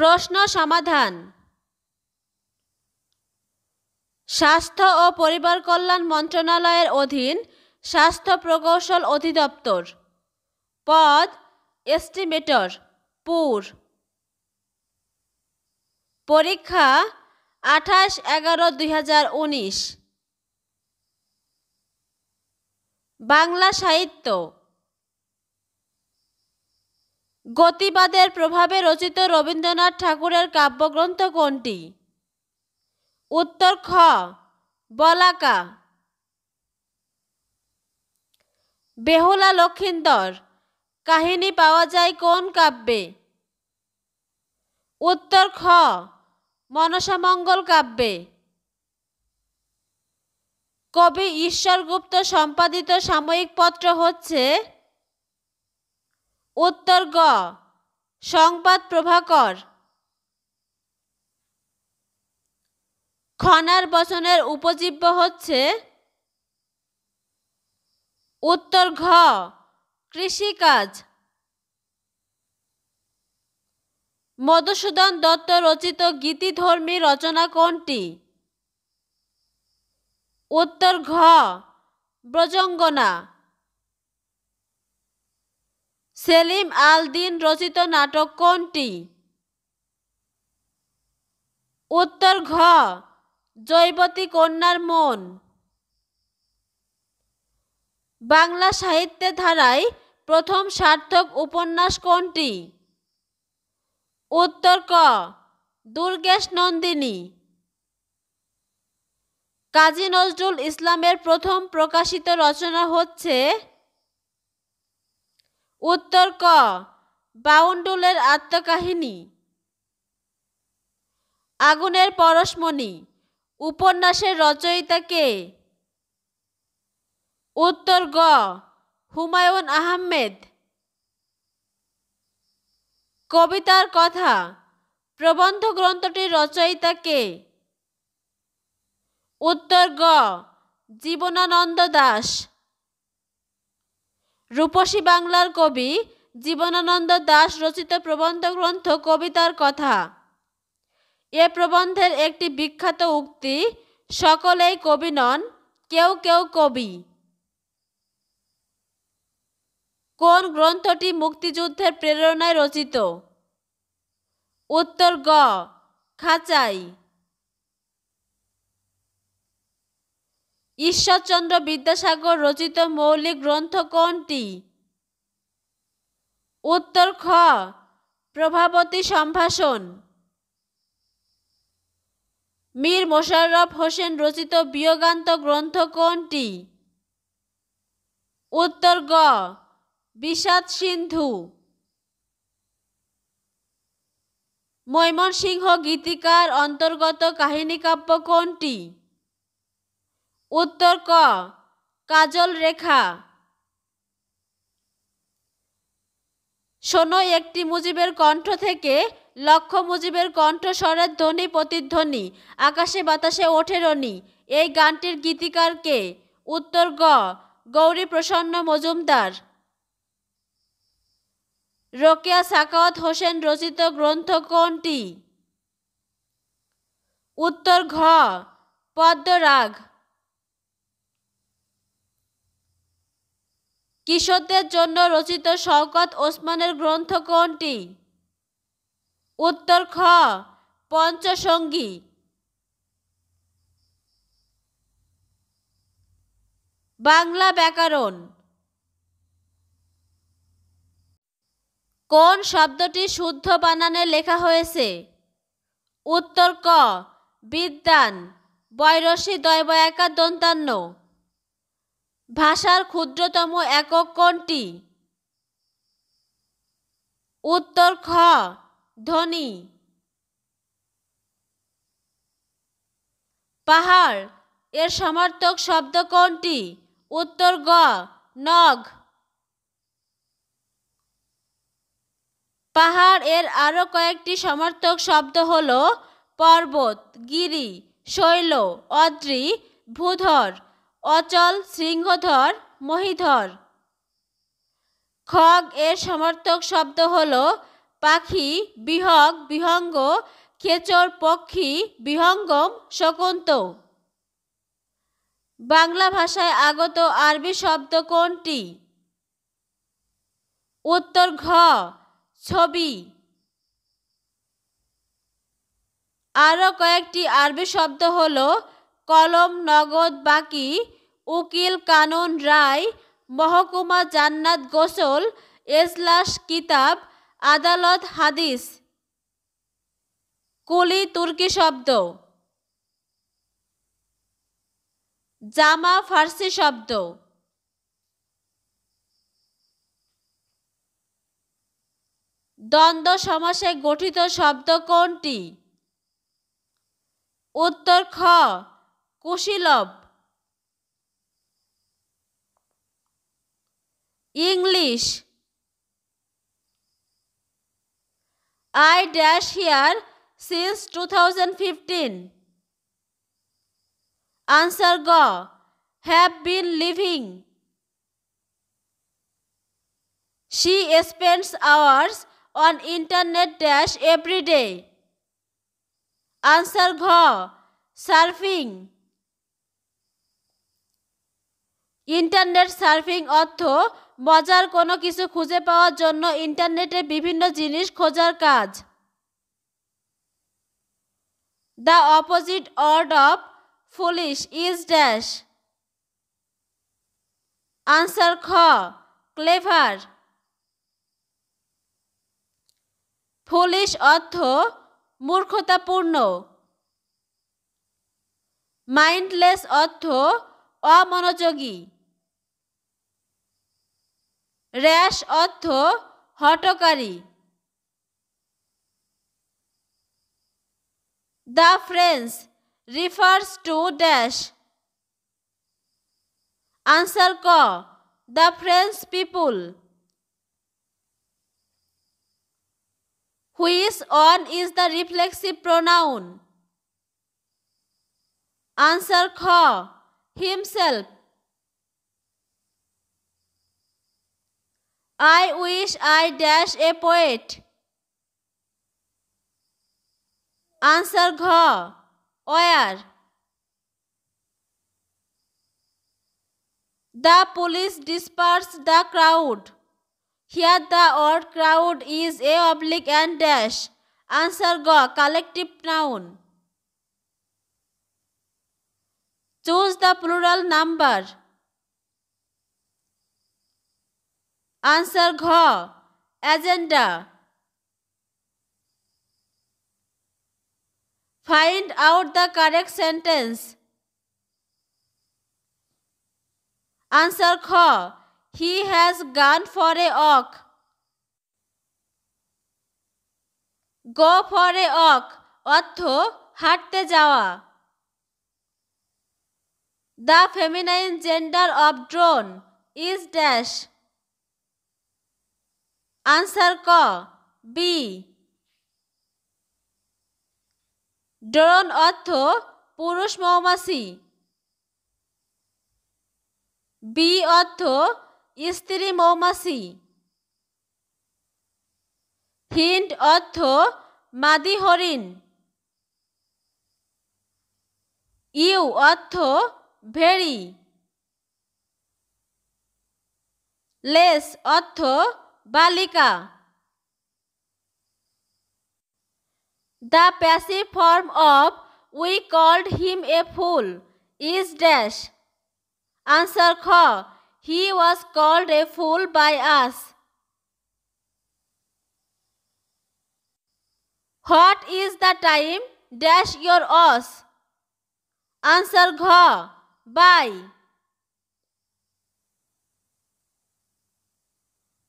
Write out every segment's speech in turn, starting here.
প্রশ্ন সমাধান স্বাস্থ্য ও পরিবার কল্যাণ মন্ত্রণালয়ের অধীন স্বাস্থ্য প্রকৌশল অধিদপ্তর পদ এস্টিমেটর পুর পরীক্ষা আঠাশ এগারো দুই বাংলা সাহিত্য গতিবাদের প্রভাবে রচিত রবীন্দ্রনাথ ঠাকুরের কাব্যগ্রন্থ কোনটি উত্তর খ বলাকা বেহুলা লক্ষিন্দর কাহিনী পাওয়া যায় কোন কাব্যে উত্তর খ মনসামঙ্গল কাব্যে কবি ঈশ্বরগুপ্ত সম্পাদিত সাময়িক পত্র হচ্ছে উত্তর গ সংবাদ প্রভাকর খনার বচনের উপজীব্য হচ্ছে উত্তর ঘ কৃষিকাজ মধুসূদন দত্ত রচিত গীতিধর্মী রচনা কোনটি উত্তর ঘ ব্রজঙ্গনা সেলিম আল দিন রচিত নাটক কোনটি উত্তর ঘ জৈবতী কন্যার মন বাংলা সাহিত্যে ধারায় প্রথম সার্থক উপন্যাস কোনটি উত্তর ক দুর্গেশ নন্দিনী কাজী নজরুল ইসলামের প্রথম প্রকাশিত রচনা হচ্ছে উত্তর ক বাউন্ডুলের আত্মকাহিনী আগুনের পরশমণি উপন্যাসের রচয়িতা কে উত্তর গ হুমায়ুন আহমেদ কবিতার কথা প্রবন্ধ গ্রন্থটির রচয়িতা কে উত্তর গ জীবনানন্দ দাস রূপসী বাংলার কবি জীবনানন্দ দাস রচিত প্রবন্ধ গ্রন্থ কবিতার কথা এ প্রবন্ধের একটি বিখ্যাত উক্তি সকলেই কবি নন কেউ কেউ কবি কোন গ্রন্থটি মুক্তিযুদ্ধের প্রেরণায় রচিত উত্তর গ খাঁচাই ঈশ্বরচন্দ্র বিদ্যাসাগর রচিত মৌলিক গ্রন্থ কোনটি উত্তর খ প্রভাবতী সম্ভাষণ মীর মোশাররফ হোসেন রচিত বিয়োগান্ত গ্রন্থ কোনটি উত্তর গ বিষাদ সিন্ধু ময়মনসিংহ গীতিকার অন্তর্গত কাহিনী কাব্য কোনটি উত্তর ক কাজল রেখা শোনো একটি মুজিবের কণ্ঠ থেকে লক্ষ মুজিবের কণ্ঠ স্বরের ধ্বনি প্রতিধ্বনি আকাশে বাতাসে ওঠে রনি এই গানটির গীতিকার কে উত্তর গ গৌরী প্রসন্ন মজুমদার রোকেয়া সাকাওয়াত হোসেন রচিত গ্রন্থ কোনটি উত্তর ঘ পদ্মরাগ কিশোরদের জন্য রচিত শওকত ওসমানের গ্রন্থ কোনটি উত্তর খ পঞ্চসঙ্গী বাংলা ব্যাকরণ কোন শব্দটি শুদ্ধ বানানে লেখা হয়েছে উত্তর ক বিদ্যান বৈরসী দয়বয়াকা দন্তান্ন ভাষার ক্ষুদ্রতম একক কোনটি উত্তর খ ধ্বনি পাহাড় এর সমার্থক শব্দ কোনটি উত্তর গ নগ পাহাড় এর আরও কয়েকটি সমার্থক শব্দ হল পর্বত গিরি শৈল অদ্রি ভূধর অচল শৃঙ্গধর মহিধর খগ এর সমর্থক শব্দ হল পাখি বিহগ বিহঙ্গ খেচর পক্ষী বিহঙ্গম শকুন্ত বাংলা ভাষায় আগত আরবি শব্দ কোনটি উত্তর ঘ ছবি আরও কয়েকটি আরবি শব্দ হল কলম নগদ বাকি উকিল কানন রায় মহকুমা জান্নাত গোসল এজলাস কিতাব আদালত হাদিস কুলি তুর্কি শব্দ জামা ফার্সি শব্দ দ্বন্দ্ব সমাসে গঠিত শব্দ কোনটি উত্তর খ কুশীলভ English. I dash here since 2015. Answer go. Have been living. She spends hours on internet dash every day. Answer go. Surfing. Internet surfing অর্থ মজার কোনো কিছু খুঁজে পাওয়ার জন্য ইন্টারনেটে বিভিন্ন জিনিস খোঁজার কাজ the opposite word of foolish is dash answer খ ক্লেভার ফুলিশ অর্থ মূর্খতাপূর্ণ মাইন্ডলেস অর্থ অমনোযোগী रैश अर्थ हटकारी the French refers to dash answer क the French people which one is the reflexive pronoun answer ख himself I wish I dash a poet. Answer Gh. Where? The police disperse the crowd. Here the word crowd is a oblique and dash. Answer Go. Collective noun. Choose the plural number. Answer घ agenda find out the correct sentence answer ख he has gone for a walk go for a walk অর্থ হাঁটতে যাওয়া the feminine gender of drone is dash answer ক bee drone অর্থ পুরুষ মৌমাছি B অর্থ স্ত্রী মৌমাছি হিন্ড অর্থ মাদি হরিণ ইউ অর্থ ভেড়ি লেস অর্থ balika. The passive form of we called him a fool is dash. Answer Kh. He was called a fool by us. What is the time? Dash your os. Answer Gh. By.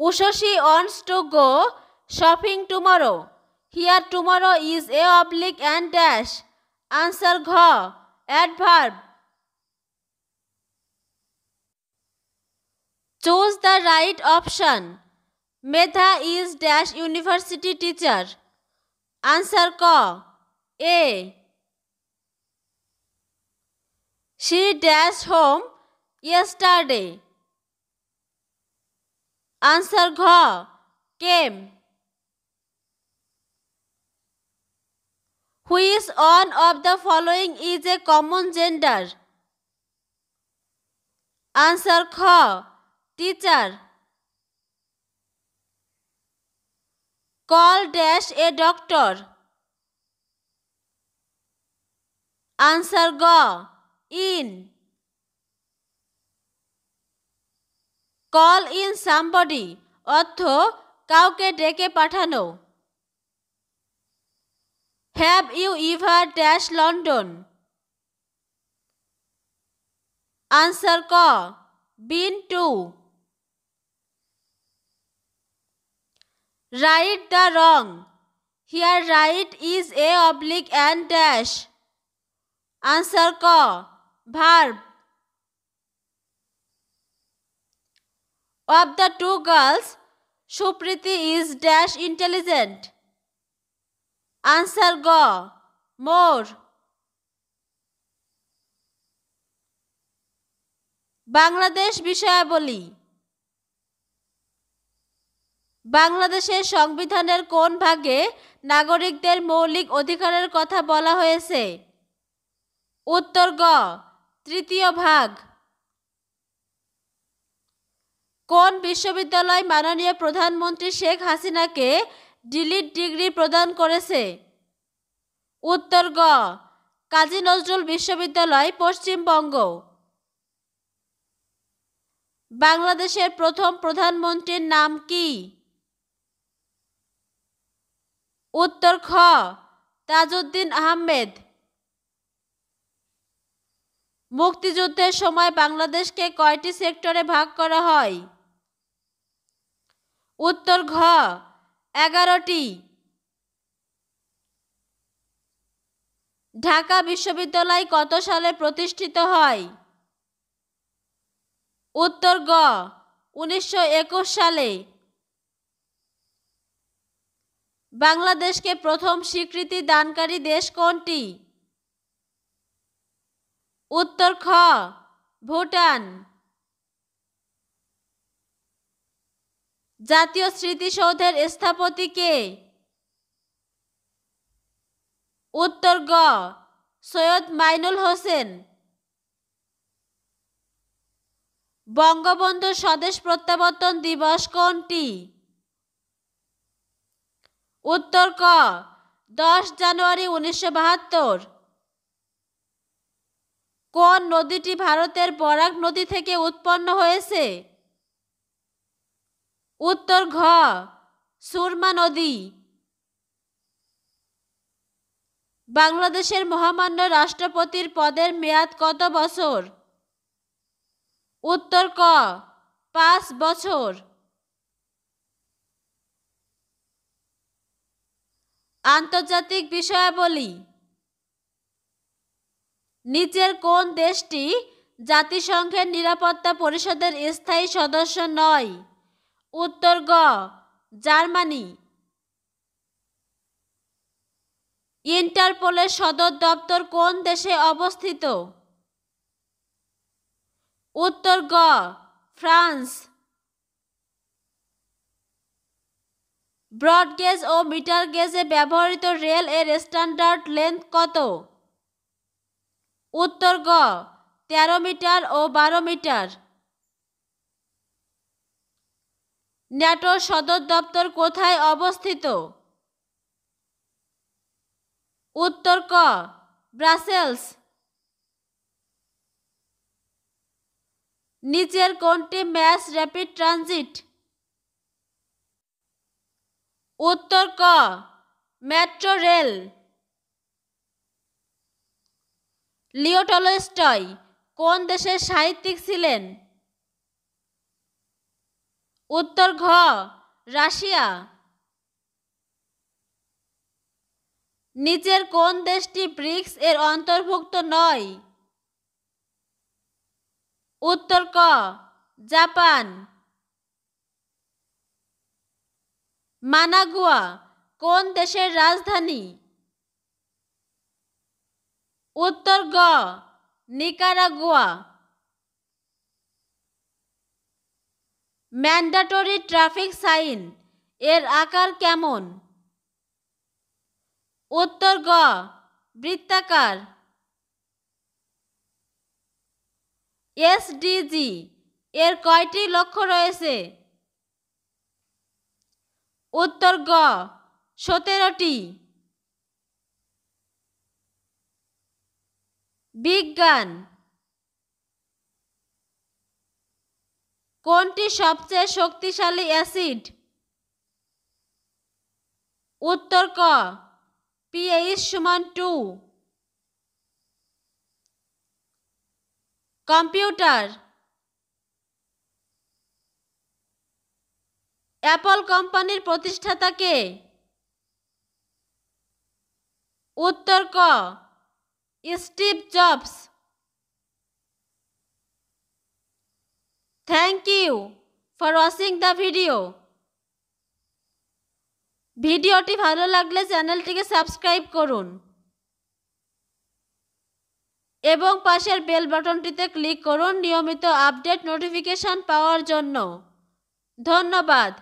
Ushoshi wants to go shopping tomorrow. Here tomorrow is a oblique and dash. Answer gha. Adverb. Choose the right option. Medha is dash university teacher. Answer ka. A. She dashed home yesterday. Answer ঘ came which one of the following is a common gender answer খ teacher call dash a doctor answer গ in call in somebody অর্থ কাউকে ডেকে পাঠানো have you ever dash London answer ক been to right the wrong here right is a oblique and dash answer ক verb of the two girls Supriti is dash intelligent answer গ more Bangladesh বিষয়াবলী বাংলাদেশের সংবিধানের কোন ভাগে নাগরিকদের মৌলিক অধিকারের কথা বলা হয়েছে উত্তর গ তৃতীয় ভাগ কোন বিশ্ববিদ্যালয় মাননীয় প্রধানমন্ত্রী শেখ হাসিনাকে ডিলিট ডিগ্রি প্রদান করেছে উত্তর গ কাজী নজরুল বিশ্ববিদ্যালয় পশ্চিমবঙ্গ বাংলাদেশের প্রথম প্রধানমন্ত্রীর নাম কি উত্তর খ তাজউদ্দিন আহমেদ মুক্তিযুদ্ধের সময় বাংলাদেশকে কয়টি সেক্টরে ভাগ করা হয় উত্তর ঘ এগারোটি ঢাকা বিশ্ববিদ্যালয় কত সালে প্রতিষ্ঠিত হয় উত্তর গ উনিশশো সালে বাংলাদেশকে প্রথম স্বীকৃতি দানকারী দেশ কোনটি উত্তর খ ভুটান জাতীয় স্মৃতিসৌধের স্থপতি কে উত্তর গ সৈয়দ মাইনুল হোসেন বঙ্গবন্ধু স্বদেশ প্রত্যাবর্তন দিবস কোনটি উত্তর ক দশ জানুয়ারি উনিশশো বাহাত্তর কোন নদীটি ভারতের বরাক নদী থেকে উৎপন্ন হয়েছে উত্তর ঘ সুরমা নদী বাংলাদেশের মহামান্য রাষ্ট্রপতির পদের মেয়াদ কত বছর উত্তর ক পাঁচ বছর আন্তর্জাতিক বিষয়াবলী নিচের কোন দেশটি জাতিসংঘের নিরাপত্তা পরিষদের স্থায়ী সদস্য নয় উত্তর গ জার্মানি ইন্টারপোলের সদর দপ্তর কোন দেশে অবস্থিত উত্তর গ ফ্রান্স ব্রডগেজ ও মিটার গেজে ব্যবহৃত রেল এর স্ট্যান্ডার্ড লেন্থ কত উত্তর গ তেরো মিটার ও বারো মিটার ন্যাটো সদর দপ্তর কোথায় অবস্থিত উত্তর ক ব্রাসেলস নিচের কোনটি ম্যাস র্যাপিড ট্রানজিট উত্তর ক মেট্রো রেল লিওটলস্টয় কোন দেশের সাহিত্যিক ছিলেন উত্তর ঘ রাশিয়া নিচের কোন দেশটি ব্রিক্স এর অন্তর্ভুক্ত নয় উত্তর ক জাপান মানাগুয়া কোন দেশের রাজধানী উত্তর গ নিকারাগুয়া ম্যান্ডাটরি ট্রাফিক সাইন এর আকার কেমন উত্তর গ বৃত্তাকার এসডিজি এর কয়টি লক্ষ্য রয়েছে উত্তর গ সতেরোটি বিজ্ঞান কোনটি সবচেয়ে শক্তিশালী অ্যাসিড উত্তর ক পিএইচ সমান টু কম্পিউটার অ্যাপল কোম্পানির প্রতিষ্ঠাতা কে উত্তর ক Steve Jobs thank you for watching the video ভিডিওটি ভালো লাগলে চ্যানেলটিকে সাবস্ক্রাইব করুন এবং পাশের বেল বাটনটিতে ক্লিক করুন নিয়মিত আপডেট নোটিফিকেশান পাওয়ার জন্য ধন্যবাদ